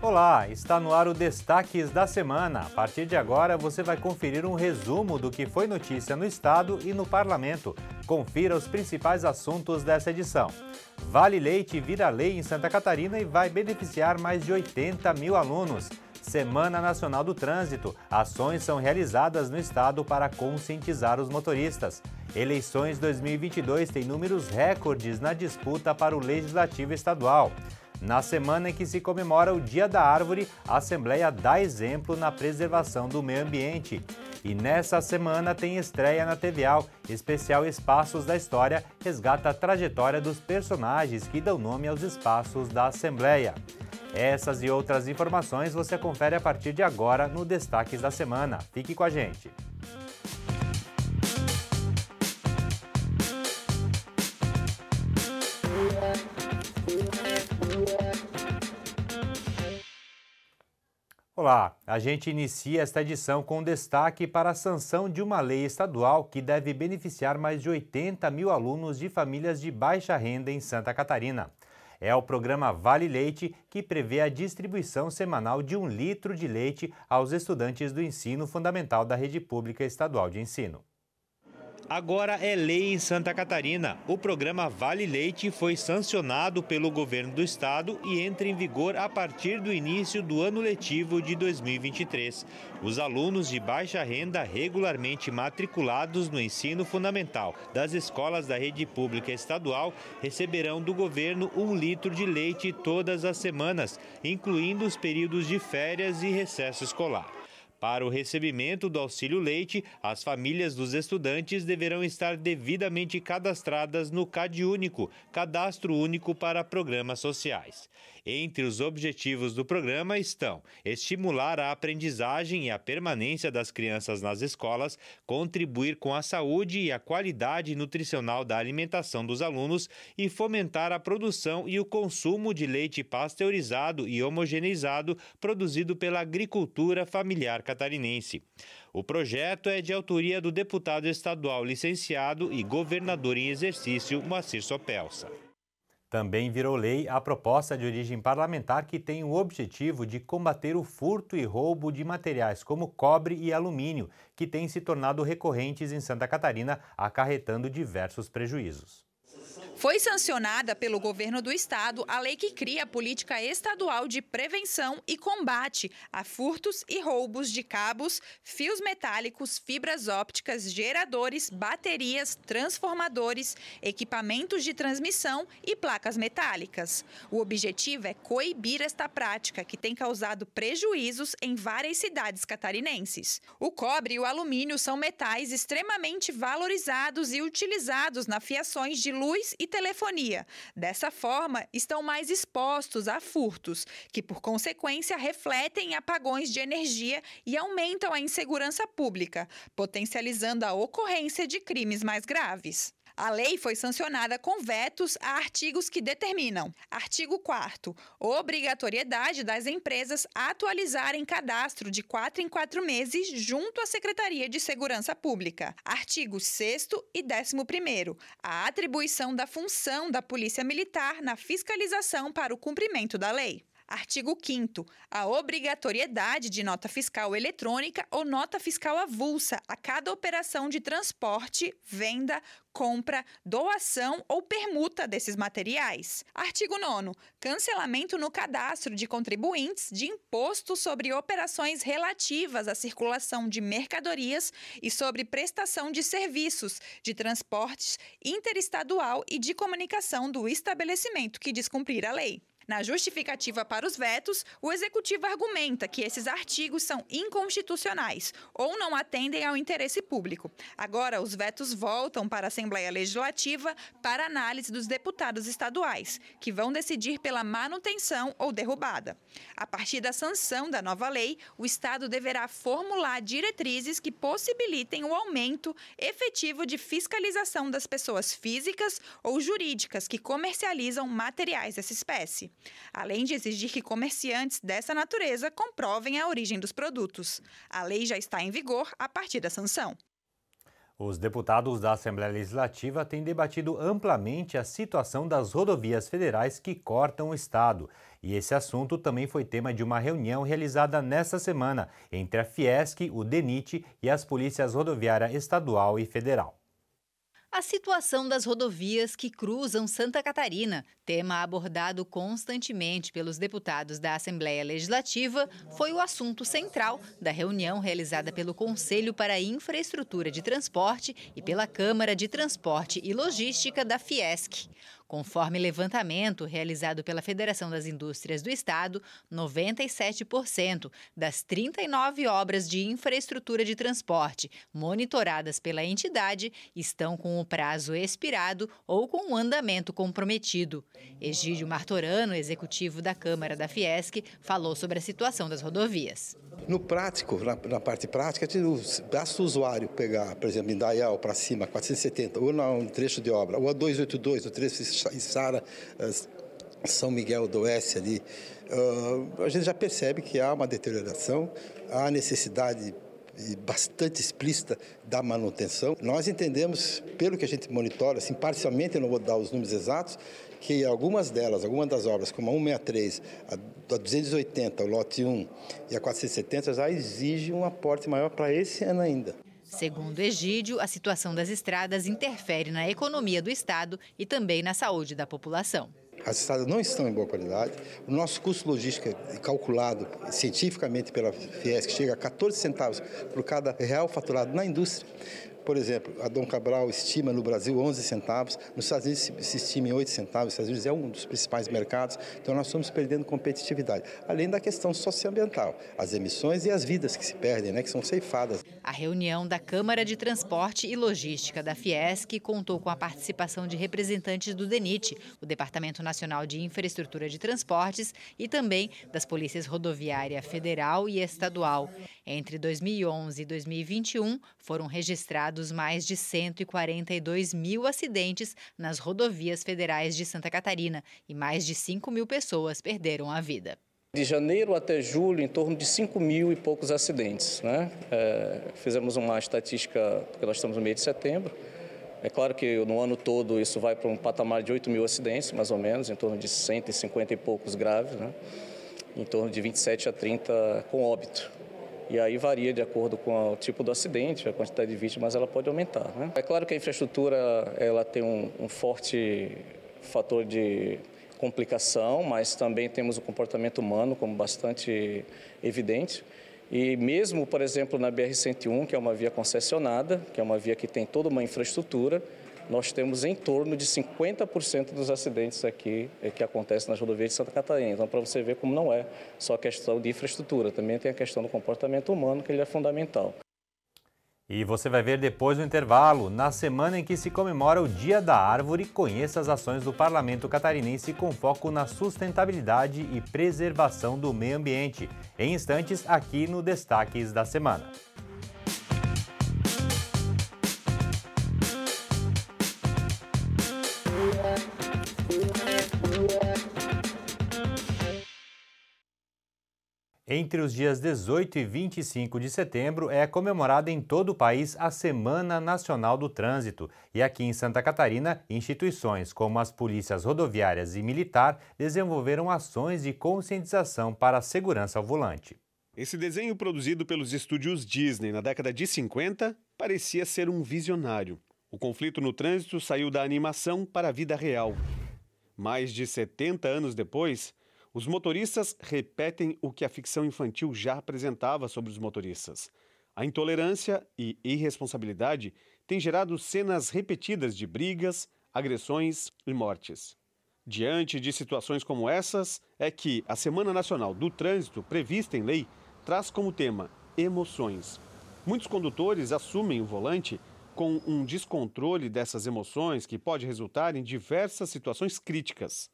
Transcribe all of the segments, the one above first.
Olá, está no ar o Destaques da Semana. A partir de agora, você vai conferir um resumo do que foi notícia no Estado e no Parlamento. Confira os principais assuntos dessa edição. Vale Leite vira lei em Santa Catarina e vai beneficiar mais de 80 mil alunos. Semana Nacional do Trânsito. Ações são realizadas no estado para conscientizar os motoristas. Eleições 2022 têm números recordes na disputa para o Legislativo Estadual. Na semana em que se comemora o Dia da Árvore, a Assembleia dá exemplo na preservação do meio ambiente. E nessa semana tem estreia na TVAL, especial Espaços da História resgata a trajetória dos personagens que dão nome aos espaços da Assembleia. Essas e outras informações você confere a partir de agora no Destaques da Semana. Fique com a gente! Olá, a gente inicia esta edição com destaque para a sanção de uma lei estadual que deve beneficiar mais de 80 mil alunos de famílias de baixa renda em Santa Catarina. É o programa Vale Leite que prevê a distribuição semanal de um litro de leite aos estudantes do ensino fundamental da rede pública estadual de ensino agora é lei em Santa Catarina. O programa Vale Leite foi sancionado pelo governo do estado e entra em vigor a partir do início do ano letivo de 2023. Os alunos de baixa renda regularmente matriculados no ensino fundamental das escolas da rede pública estadual receberão do governo um litro de leite todas as semanas, incluindo os períodos de férias e recesso escolar. Para o recebimento do auxílio leite, as famílias dos estudantes deverão estar devidamente cadastradas no CAD Único, Cadastro Único para Programas Sociais. Entre os objetivos do programa estão estimular a aprendizagem e a permanência das crianças nas escolas, contribuir com a saúde e a qualidade nutricional da alimentação dos alunos e fomentar a produção e o consumo de leite pasteurizado e homogeneizado produzido pela agricultura familiar catarinense. O projeto é de autoria do deputado estadual licenciado e governador em exercício, Macir Sopelsa. Também virou lei a proposta de origem parlamentar que tem o objetivo de combater o furto e roubo de materiais como cobre e alumínio, que têm se tornado recorrentes em Santa Catarina, acarretando diversos prejuízos. Foi sancionada pelo governo do estado a lei que cria a política estadual de prevenção e combate a furtos e roubos de cabos, fios metálicos, fibras ópticas, geradores, baterias, transformadores, equipamentos de transmissão e placas metálicas. O objetivo é coibir esta prática, que tem causado prejuízos em várias cidades catarinenses. O cobre e o alumínio são metais extremamente valorizados e utilizados na fiações de luz e telefonia. Dessa forma, estão mais expostos a furtos, que por consequência refletem apagões de energia e aumentam a insegurança pública, potencializando a ocorrência de crimes mais graves. A lei foi sancionada com vetos a artigos que determinam: artigo 4 obrigatoriedade das empresas atualizarem cadastro de 4 em 4 meses junto à Secretaria de Segurança Pública. Artigos 6 e 11 a atribuição da função da Polícia Militar na fiscalização para o cumprimento da lei. Artigo 5 A obrigatoriedade de nota fiscal eletrônica ou nota fiscal avulsa a cada operação de transporte, venda, compra, doação ou permuta desses materiais. Artigo 9 Cancelamento no cadastro de contribuintes de imposto sobre operações relativas à circulação de mercadorias e sobre prestação de serviços de transportes interestadual e de comunicação do estabelecimento que descumprir a lei. Na justificativa para os vetos, o executivo argumenta que esses artigos são inconstitucionais ou não atendem ao interesse público. Agora, os vetos voltam para a Assembleia Legislativa para análise dos deputados estaduais, que vão decidir pela manutenção ou derrubada. A partir da sanção da nova lei, o Estado deverá formular diretrizes que possibilitem o aumento efetivo de fiscalização das pessoas físicas ou jurídicas que comercializam materiais dessa espécie além de exigir que comerciantes dessa natureza comprovem a origem dos produtos. A lei já está em vigor a partir da sanção. Os deputados da Assembleia Legislativa têm debatido amplamente a situação das rodovias federais que cortam o Estado. E esse assunto também foi tema de uma reunião realizada nesta semana entre a Fiesc, o DENIT e as polícias rodoviária estadual e federal. A situação das rodovias que cruzam Santa Catarina, tema abordado constantemente pelos deputados da Assembleia Legislativa, foi o assunto central da reunião realizada pelo Conselho para Infraestrutura de Transporte e pela Câmara de Transporte e Logística da Fiesc. Conforme levantamento realizado pela Federação das Indústrias do Estado, 97% das 39 obras de infraestrutura de transporte monitoradas pela entidade estão com o prazo expirado ou com o andamento comprometido. Egídio Martorano, executivo da Câmara da Fiesc, falou sobre a situação das rodovias. No prático, na, na parte prática, é basta o usuário pegar, por exemplo, em Daial para cima, 470, ou lá um trecho de obra, ou a 282, o trecho Sara, eh, São Miguel do Oeste ali, eh, a gente já percebe que há uma deterioração, há necessidade bastante explícita da manutenção. Nós entendemos, pelo que a gente monitora, assim, parcialmente, eu não vou dar os números exatos, que algumas delas, algumas das obras, como a 163, a 280, o lote 1 e a 470, já exigem um aporte maior para esse ano ainda. Segundo Egídio, a situação das estradas interfere na economia do Estado e também na saúde da população. As estradas não estão em boa qualidade. O nosso custo logístico é calculado cientificamente pela Fiesc chega a 14 centavos por cada real faturado na indústria. Por exemplo, a Dom Cabral estima no Brasil 11 centavos, nos Estados Unidos se estima em 8 centavos, os Estados Unidos é um dos principais mercados, então nós estamos perdendo competitividade. Além da questão socioambiental, as emissões e as vidas que se perdem, né, que são ceifadas. A reunião da Câmara de Transporte e Logística da Fiesc contou com a participação de representantes do DENIT, o Departamento Nacional de Infraestrutura de Transportes, e também das Polícias Rodoviária Federal e Estadual. Entre 2011 e 2021, foram registrados mais de 142 mil acidentes nas rodovias federais de Santa Catarina e mais de 5 mil pessoas perderam a vida. De janeiro até julho, em torno de 5 mil e poucos acidentes. Né? É, fizemos uma estatística, porque nós estamos no mês de setembro. É claro que no ano todo isso vai para um patamar de 8 mil acidentes, mais ou menos, em torno de 150 e poucos graves, né? em torno de 27 a 30 com óbito. E aí varia de acordo com o tipo do acidente, a quantidade de vítimas ela pode aumentar. Né? É claro que a infraestrutura ela tem um, um forte fator de complicação, mas também temos o comportamento humano como bastante evidente. E mesmo, por exemplo, na BR-101, que é uma via concessionada, que é uma via que tem toda uma infraestrutura, nós temos em torno de 50% dos acidentes aqui eh, que acontecem nas rodovias de Santa Catarina. Então, para você ver como não é só questão de infraestrutura, também tem a questão do comportamento humano, que ele é fundamental. E você vai ver depois do intervalo, na semana em que se comemora o Dia da Árvore, conheça as ações do parlamento catarinense com foco na sustentabilidade e preservação do meio ambiente. Em instantes, aqui no Destaques da Semana. Entre os dias 18 e 25 de setembro é comemorada em todo o país a Semana Nacional do Trânsito e aqui em Santa Catarina, instituições como as polícias rodoviárias e militar desenvolveram ações de conscientização para a segurança ao volante. Esse desenho produzido pelos estúdios Disney na década de 50 parecia ser um visionário. O conflito no trânsito saiu da animação para a vida real. Mais de 70 anos depois, os motoristas repetem o que a ficção infantil já apresentava sobre os motoristas. A intolerância e irresponsabilidade têm gerado cenas repetidas de brigas, agressões e mortes. Diante de situações como essas, é que a Semana Nacional do Trânsito, prevista em lei, traz como tema emoções. Muitos condutores assumem o volante com um descontrole dessas emoções que pode resultar em diversas situações críticas.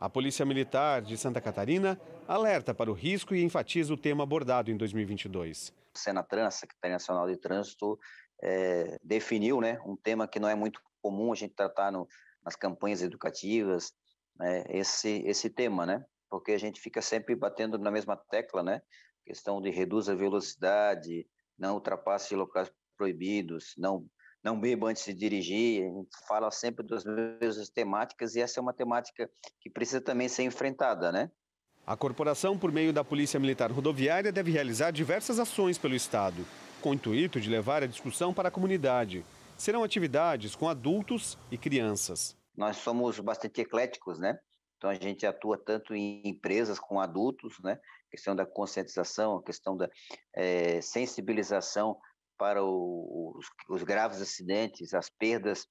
A Polícia Militar de Santa Catarina alerta para o risco e enfatiza o tema abordado em 2022. A Senatran, Secretaria Nacional de Trânsito, é, definiu né, um tema que não é muito comum a gente tratar no, nas campanhas educativas, né, esse, esse tema, né? Porque a gente fica sempre batendo na mesma tecla, né? Questão de reduz a velocidade, não ultrapasse locais proibidos, não não bebo antes de dirigir, a gente fala sempre das mesmas temáticas e essa é uma temática que precisa também ser enfrentada, né? A corporação, por meio da Polícia Militar Rodoviária, deve realizar diversas ações pelo Estado, com o intuito de levar a discussão para a comunidade. Serão atividades com adultos e crianças. Nós somos bastante ecléticos, né? Então a gente atua tanto em empresas com adultos, né? A questão da conscientização, a questão da é, sensibilização para o, os, os, graves acidentes, as perdas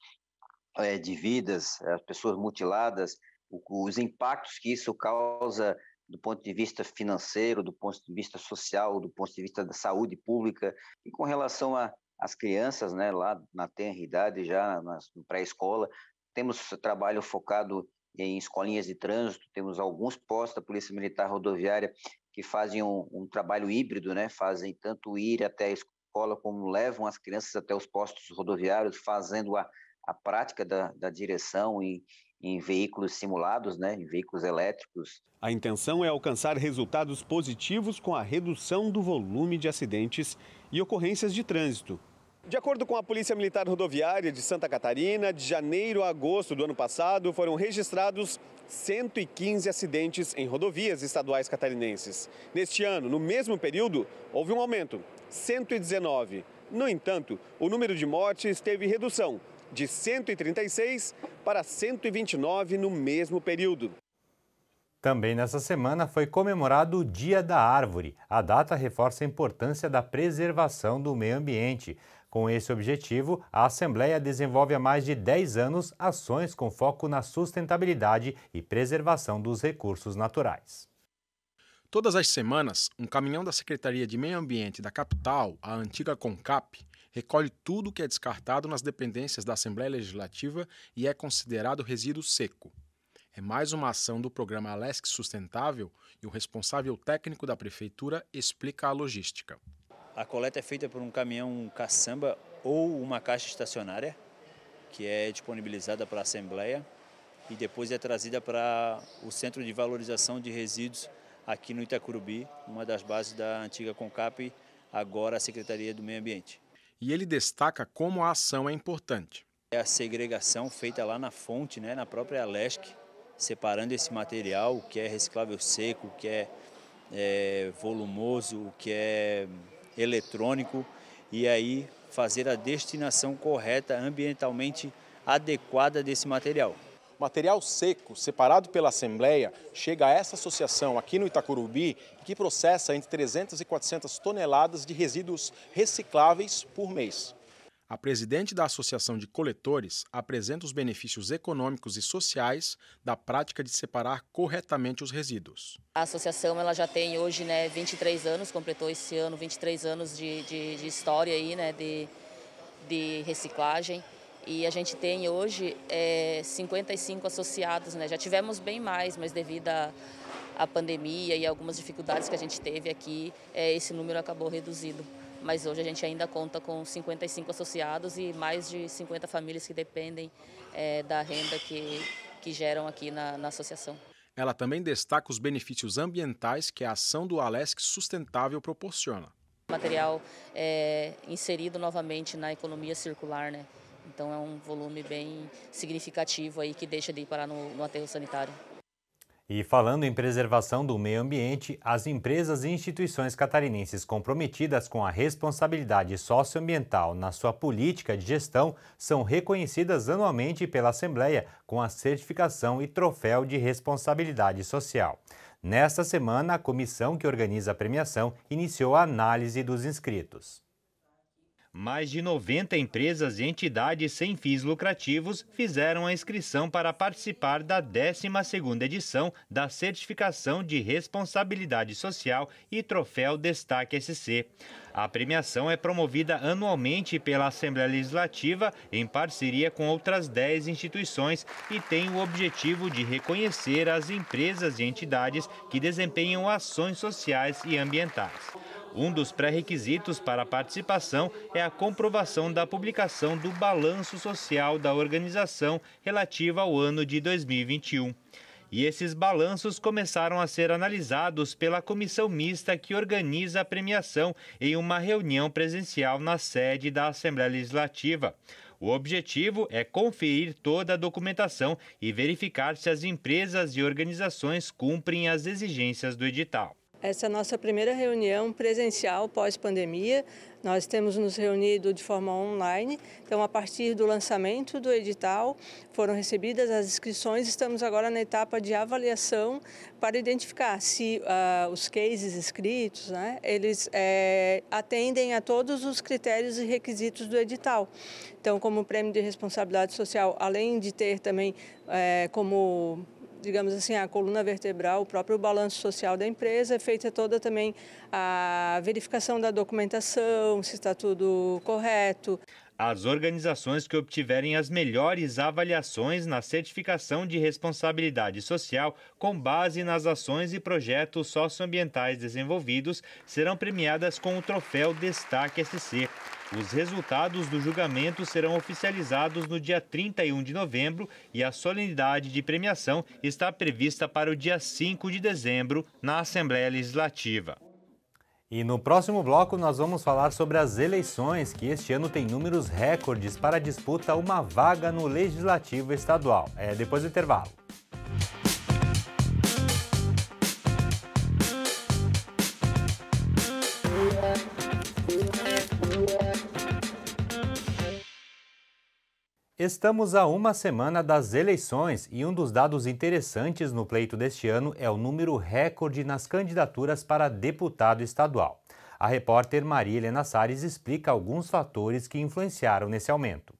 é, de vidas, as pessoas mutiladas, o, os impactos que isso causa do ponto de vista financeiro, do ponto de vista social, do ponto de vista da saúde pública. E com relação às crianças, né, lá na tenra idade, já na pré-escola, temos trabalho focado em escolinhas de trânsito, temos alguns postos da Polícia Militar Rodoviária que fazem um, um trabalho híbrido, né, fazem tanto ir até a escola escola, como levam as crianças até os postos rodoviários, fazendo a, a prática da, da direção em em veículos simulados, né, em veículos elétricos. A intenção é alcançar resultados positivos com a redução do volume de acidentes e ocorrências de trânsito. De acordo com a Polícia Militar Rodoviária de Santa Catarina, de janeiro a agosto do ano passado foram registrados 115 acidentes em rodovias estaduais catarinenses. Neste ano, no mesmo período, houve um aumento 119. No entanto, o número de mortes teve redução de 136 para 129 no mesmo período. Também nessa semana foi comemorado o Dia da Árvore. A data reforça a importância da preservação do meio ambiente. Com esse objetivo, a Assembleia desenvolve há mais de 10 anos ações com foco na sustentabilidade e preservação dos recursos naturais. Todas as semanas, um caminhão da Secretaria de Meio Ambiente da capital, a antiga CONCAP, recolhe tudo que é descartado nas dependências da Assembleia Legislativa e é considerado resíduo seco. É mais uma ação do programa Alesc Sustentável e o responsável técnico da prefeitura explica a logística. A coleta é feita por um caminhão caçamba ou uma caixa estacionária, que é disponibilizada para a Assembleia e depois é trazida para o Centro de Valorização de Resíduos aqui no Itacurubi, uma das bases da antiga CONCAP, agora a Secretaria do Meio Ambiente. E ele destaca como a ação é importante. É a segregação feita lá na fonte, né, na própria Alesc, separando esse material, o que é reciclável seco, o que é, é volumoso, o que é eletrônico, e aí fazer a destinação correta, ambientalmente adequada desse material. Material seco, separado pela Assembleia, chega a essa associação aqui no Itacurubi, que processa entre 300 e 400 toneladas de resíduos recicláveis por mês. A presidente da Associação de Coletores apresenta os benefícios econômicos e sociais da prática de separar corretamente os resíduos. A associação ela já tem hoje né, 23 anos, completou esse ano 23 anos de, de, de história aí, né, de, de reciclagem. E a gente tem hoje é, 55 associados, né? Já tivemos bem mais, mas devido à, pandemia e algumas dificuldades que a gente teve aqui, é, esse número acabou reduzido. Mas hoje a gente ainda conta com 55 associados e mais de 50 famílias que dependem é, da renda que, que geram aqui na, na associação. Ela também destaca os benefícios ambientais que a ação do Alesc Sustentável proporciona. Material é, inserido novamente na economia circular, né? Então é um volume bem significativo aí que deixa de ir parar no, no aterro sanitário. E falando em preservação do meio ambiente, as empresas e instituições catarinenses comprometidas com a responsabilidade socioambiental na sua política de gestão são reconhecidas anualmente pela Assembleia com a certificação e troféu de responsabilidade social. Nesta semana, a comissão que organiza a premiação iniciou a análise dos inscritos. Mais de 90 empresas e entidades sem fins lucrativos fizeram a inscrição para participar da 12ª edição da Certificação de Responsabilidade Social e Troféu Destaque SC. A premiação é promovida anualmente pela Assembleia Legislativa em parceria com outras 10 instituições e tem o objetivo de reconhecer as empresas e entidades que desempenham ações sociais e ambientais. Um dos pré-requisitos para a participação é a comprovação da publicação do balanço social da organização relativa ao ano de 2021 e esses balanços começaram a ser analisados pela comissão mista que organiza a premiação em uma reunião presencial na sede da Assembleia Legislativa. O objetivo é conferir toda a documentação e verificar se as empresas e organizações cumprem as exigências do edital. Essa é a nossa primeira reunião presencial pós-pandemia. Nós temos nos reunido de forma online. Então, a partir do lançamento do edital, foram recebidas as inscrições. Estamos agora na etapa de avaliação para identificar se uh, os cases escritos, né, eles é, atendem a todos os critérios e requisitos do edital. Então, como prêmio de responsabilidade social, além de ter também é, como digamos assim, a coluna vertebral, o próprio balanço social da empresa, é feita toda também a verificação da documentação, se está tudo correto as organizações que obtiverem as melhores avaliações na certificação de responsabilidade social com base nas ações e projetos socioambientais desenvolvidos serão premiadas com o troféu Destaque SC. Os resultados do julgamento serão oficializados no dia 31 de novembro e a solenidade de premiação está prevista para o dia 5 de dezembro na Assembleia Legislativa. E no próximo bloco nós vamos falar sobre as eleições, que este ano tem números recordes para disputa uma vaga no Legislativo Estadual. É depois do intervalo. Estamos a uma semana das eleições e um dos dados interessantes no pleito deste ano é o número recorde nas candidaturas para deputado estadual. A repórter Maria Helena Salles explica alguns fatores que influenciaram nesse aumento.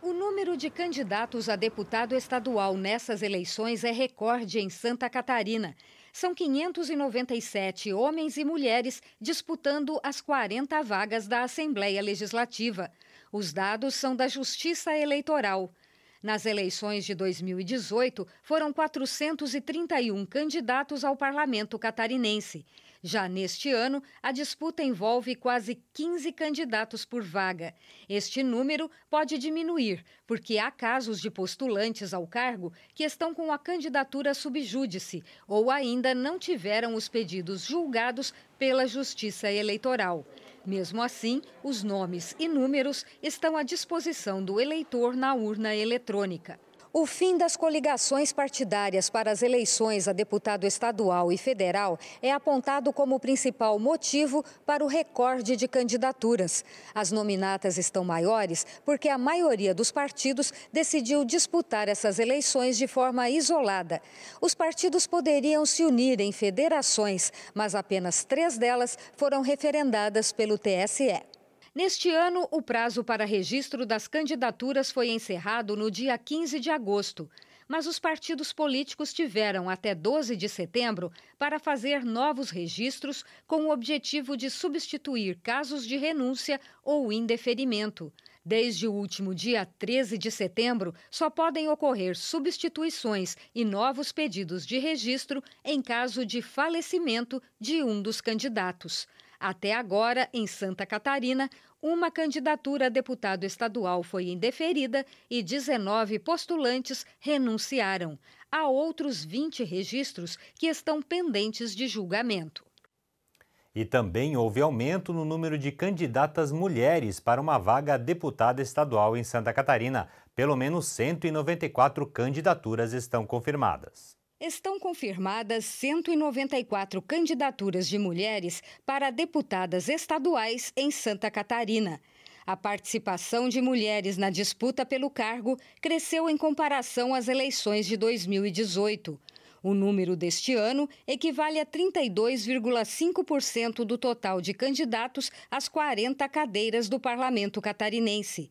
O número de candidatos a deputado estadual nessas eleições é recorde em Santa Catarina. São 597 homens e mulheres disputando as 40 vagas da Assembleia Legislativa. Os dados são da Justiça Eleitoral. Nas eleições de 2018, foram 431 candidatos ao parlamento catarinense. Já neste ano, a disputa envolve quase 15 candidatos por vaga. Este número pode diminuir, porque há casos de postulantes ao cargo que estão com a candidatura subjúdice ou ainda não tiveram os pedidos julgados pela Justiça Eleitoral. Mesmo assim, os nomes e números estão à disposição do eleitor na urna eletrônica. O fim das coligações partidárias para as eleições a deputado estadual e federal é apontado como o principal motivo para o recorde de candidaturas. As nominatas estão maiores porque a maioria dos partidos decidiu disputar essas eleições de forma isolada. Os partidos poderiam se unir em federações, mas apenas três delas foram referendadas pelo TSE. Neste ano, o prazo para registro das candidaturas foi encerrado no dia 15 de agosto, mas os partidos políticos tiveram até 12 de setembro para fazer novos registros com o objetivo de substituir casos de renúncia ou indeferimento. Desde o último dia 13 de setembro, só podem ocorrer substituições e novos pedidos de registro em caso de falecimento de um dos candidatos. Até agora, em Santa Catarina, uma candidatura a deputado estadual foi indeferida e 19 postulantes renunciaram. Há outros 20 registros que estão pendentes de julgamento. E também houve aumento no número de candidatas mulheres para uma vaga a deputada estadual em Santa Catarina. Pelo menos 194 candidaturas estão confirmadas. Estão confirmadas 194 candidaturas de mulheres para deputadas estaduais em Santa Catarina. A participação de mulheres na disputa pelo cargo cresceu em comparação às eleições de 2018. O número deste ano equivale a 32,5% do total de candidatos às 40 cadeiras do parlamento catarinense.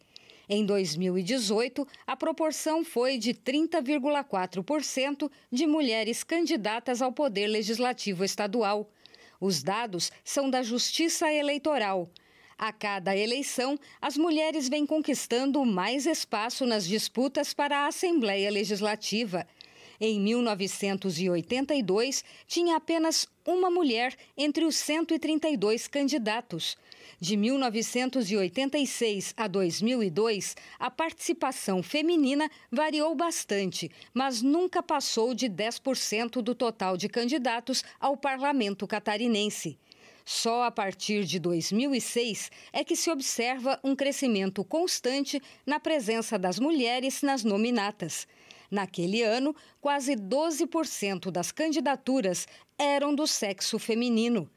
Em 2018, a proporção foi de 30,4% de mulheres candidatas ao Poder Legislativo Estadual. Os dados são da Justiça Eleitoral. A cada eleição, as mulheres vêm conquistando mais espaço nas disputas para a Assembleia Legislativa. Em 1982, tinha apenas uma mulher entre os 132 candidatos. De 1986 a 2002, a participação feminina variou bastante, mas nunca passou de 10% do total de candidatos ao parlamento catarinense. Só a partir de 2006 é que se observa um crescimento constante na presença das mulheres nas nominatas. Naquele ano, quase 12% das candidaturas eram do sexo feminino.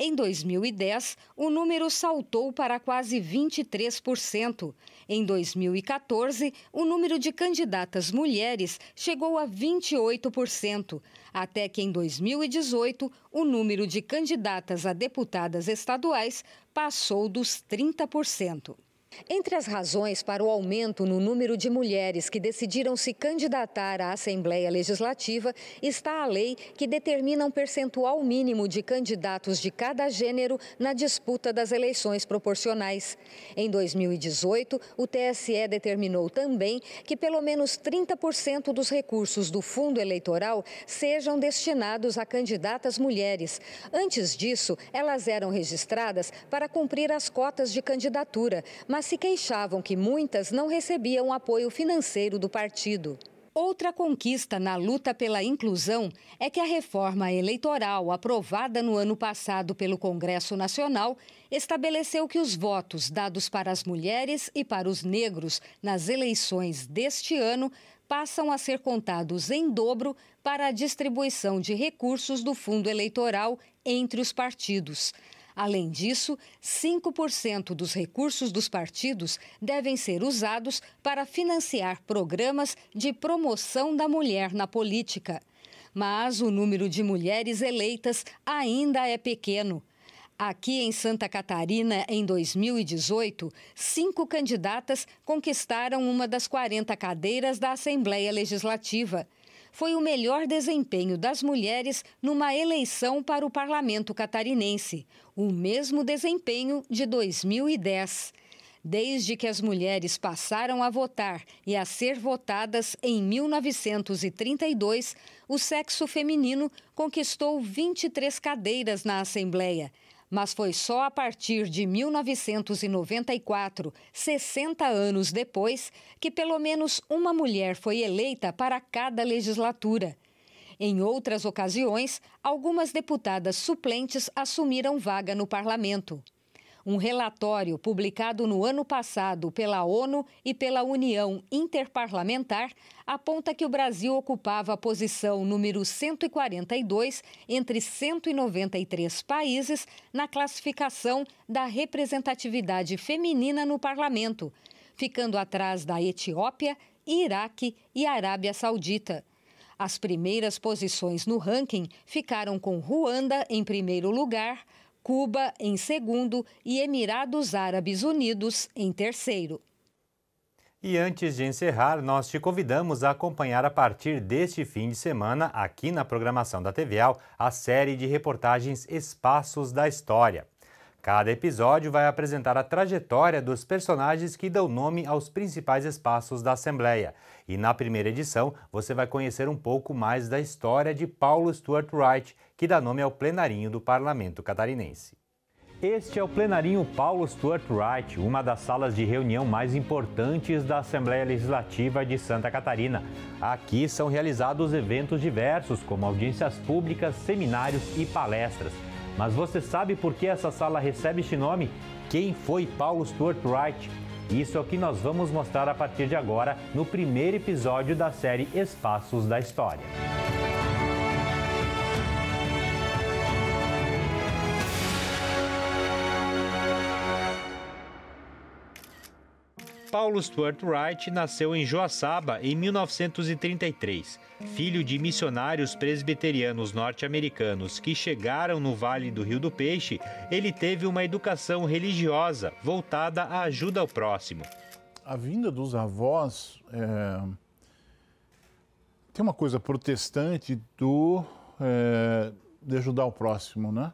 Em 2010, o número saltou para quase 23%. Em 2014, o número de candidatas mulheres chegou a 28%, até que em 2018, o número de candidatas a deputadas estaduais passou dos 30%. Entre as razões para o aumento no número de mulheres que decidiram se candidatar à Assembleia Legislativa está a lei que determina um percentual mínimo de candidatos de cada gênero na disputa das eleições proporcionais. Em 2018, o TSE determinou também que pelo menos 30% dos recursos do fundo eleitoral sejam destinados a candidatas mulheres. Antes disso, elas eram registradas para cumprir as cotas de candidatura, mas se queixavam que muitas não recebiam apoio financeiro do partido. Outra conquista na luta pela inclusão é que a reforma eleitoral aprovada no ano passado pelo Congresso Nacional estabeleceu que os votos dados para as mulheres e para os negros nas eleições deste ano passam a ser contados em dobro para a distribuição de recursos do fundo eleitoral entre os partidos. Além disso, 5% dos recursos dos partidos devem ser usados para financiar programas de promoção da mulher na política. Mas o número de mulheres eleitas ainda é pequeno. Aqui em Santa Catarina, em 2018, cinco candidatas conquistaram uma das 40 cadeiras da Assembleia Legislativa foi o melhor desempenho das mulheres numa eleição para o parlamento catarinense, o mesmo desempenho de 2010. Desde que as mulheres passaram a votar e a ser votadas em 1932, o sexo feminino conquistou 23 cadeiras na Assembleia. Mas foi só a partir de 1994, 60 anos depois, que pelo menos uma mulher foi eleita para cada legislatura. Em outras ocasiões, algumas deputadas suplentes assumiram vaga no parlamento. Um relatório publicado no ano passado pela ONU e pela União Interparlamentar aponta que o Brasil ocupava a posição número 142 entre 193 países na classificação da representatividade feminina no parlamento, ficando atrás da Etiópia, Iraque e Arábia Saudita. As primeiras posições no ranking ficaram com Ruanda em primeiro lugar, Cuba em segundo e Emirados Árabes Unidos em terceiro. E antes de encerrar, nós te convidamos a acompanhar a partir deste fim de semana, aqui na programação da TVAL, a série de reportagens Espaços da História. Cada episódio vai apresentar a trajetória dos personagens que dão nome aos principais espaços da Assembleia. E na primeira edição, você vai conhecer um pouco mais da história de Paulo Stuart Wright, que dá nome ao plenarinho do parlamento catarinense. Este é o plenarinho Paulo Stuart Wright, uma das salas de reunião mais importantes da Assembleia Legislativa de Santa Catarina. Aqui são realizados eventos diversos, como audiências públicas, seminários e palestras. Mas você sabe por que essa sala recebe este nome? Quem foi Paulo Stuart Wright? Isso é o que nós vamos mostrar a partir de agora no primeiro episódio da série Espaços da História. Paulo Stuart Wright nasceu em Joaçaba em 1933, filho de missionários presbiterianos norte-americanos que chegaram no Vale do Rio do Peixe. Ele teve uma educação religiosa voltada à ajuda ao próximo. A vinda dos avós é... tem uma coisa protestante do é... de ajudar o próximo, né?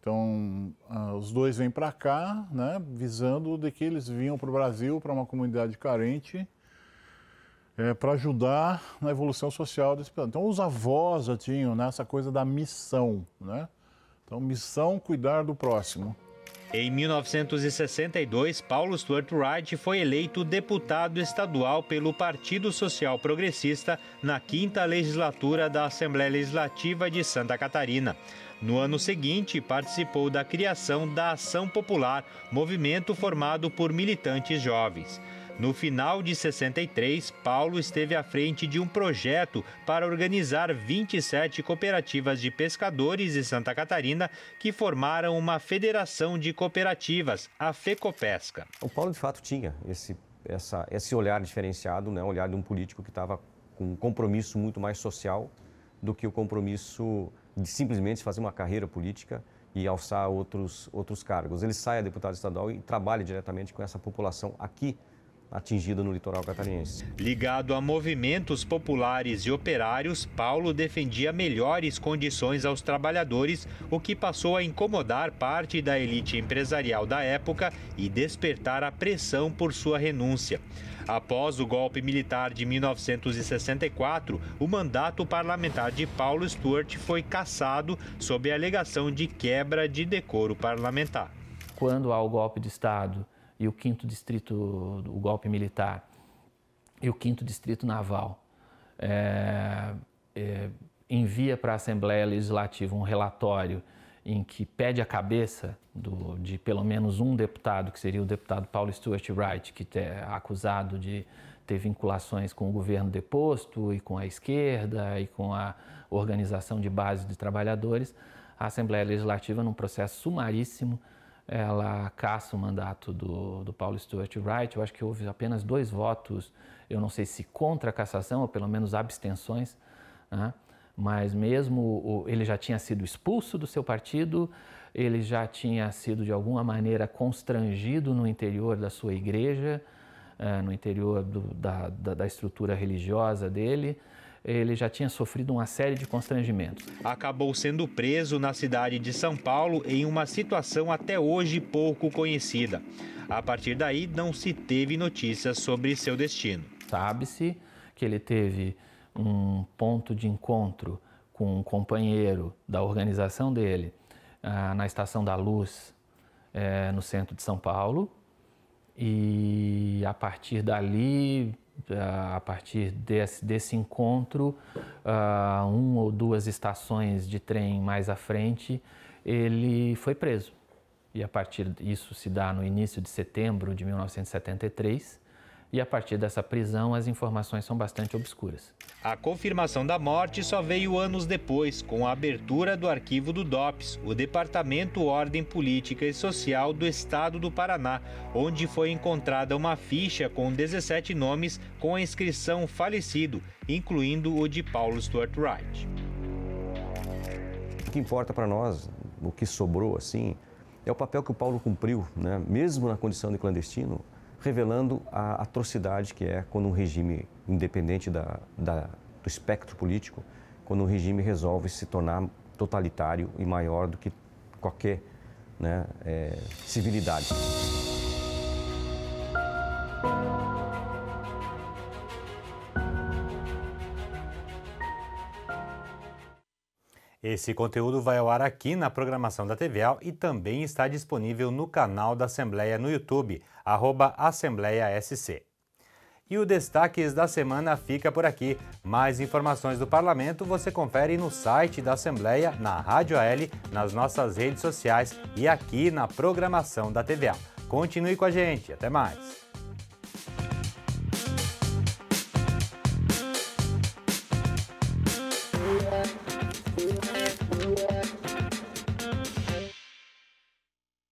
Então, ah, os dois vêm para cá, né, visando de que eles vinham para o Brasil, para uma comunidade carente, é, para ajudar na evolução social desse planeta. Então, os avós já tinham né, essa coisa da missão, né? Então, missão cuidar do próximo. Em 1962, Paulo Stuart Wright foi eleito deputado estadual pelo Partido Social Progressista na quinta legislatura da Assembleia Legislativa de Santa Catarina. No ano seguinte, participou da criação da Ação Popular, movimento formado por militantes jovens. No final de 63, Paulo esteve à frente de um projeto para organizar 27 cooperativas de pescadores de Santa Catarina que formaram uma federação de cooperativas, a FECOPESca. O Paulo, de fato, tinha esse, essa, esse olhar diferenciado, né? o olhar de um político que estava com um compromisso muito mais social do que o compromisso de simplesmente fazer uma carreira política e alçar outros, outros cargos. Ele sai a deputado estadual e trabalha diretamente com essa população aqui atingida no litoral catarinense. Ligado a movimentos populares e operários, Paulo defendia melhores condições aos trabalhadores, o que passou a incomodar parte da elite empresarial da época e despertar a pressão por sua renúncia. Após o golpe militar de 1964, o mandato parlamentar de Paulo Stuart foi cassado sob a alegação de quebra de decoro parlamentar. Quando há o golpe de Estado e o quinto distrito, o golpe militar, e o quinto distrito naval, é, é, envia para a Assembleia Legislativa um relatório em que pede a cabeça do, de pelo menos um deputado, que seria o deputado Paulo Stuart Wright, que é acusado de ter vinculações com o governo deposto e com a esquerda e com a organização de base de trabalhadores, a Assembleia Legislativa, num processo sumaríssimo, ela caça o mandato do, do Paulo Stuart Wright. Eu acho que houve apenas dois votos, eu não sei se contra a cassação, ou pelo menos abstenções, né? mas mesmo ele já tinha sido expulso do seu partido, ele já tinha sido de alguma maneira constrangido no interior da sua igreja, eh, no interior do, da, da, da estrutura religiosa dele ele já tinha sofrido uma série de constrangimentos. Acabou sendo preso na cidade de São Paulo em uma situação até hoje pouco conhecida. A partir daí, não se teve notícias sobre seu destino. Sabe-se que ele teve um ponto de encontro com um companheiro da organização dele ah, na Estação da Luz, eh, no centro de São Paulo. E a partir dali a partir desse, desse encontro, uh, ah, uma ou duas estações de trem mais à frente, ele foi preso. E a partir disso se dá no início de setembro de 1973 e a partir dessa prisão as informações são bastante obscuras. A confirmação da morte só veio anos depois, com a abertura do arquivo do DOPS, o Departamento Ordem Política e Social do Estado do Paraná, onde foi encontrada uma ficha com 17 nomes com a inscrição falecido, incluindo o de Paulo Stuart Wright. O que importa para nós, o que sobrou assim, é o papel que o Paulo cumpriu, né? mesmo na condição de clandestino revelando a atrocidade que é quando um regime, independente da, da, do espectro político, quando um regime resolve se tornar totalitário e maior do que qualquer né, é, civilidade. Esse conteúdo vai ao ar aqui na programação da TVA e também está disponível no canal da Assembleia no YouTube arroba Assembleia SC. E o Destaques da Semana fica por aqui. Mais informações do Parlamento você confere no site da Assembleia, na Rádio AL, nas nossas redes sociais e aqui na programação da TVA. Continue com a gente. Até mais!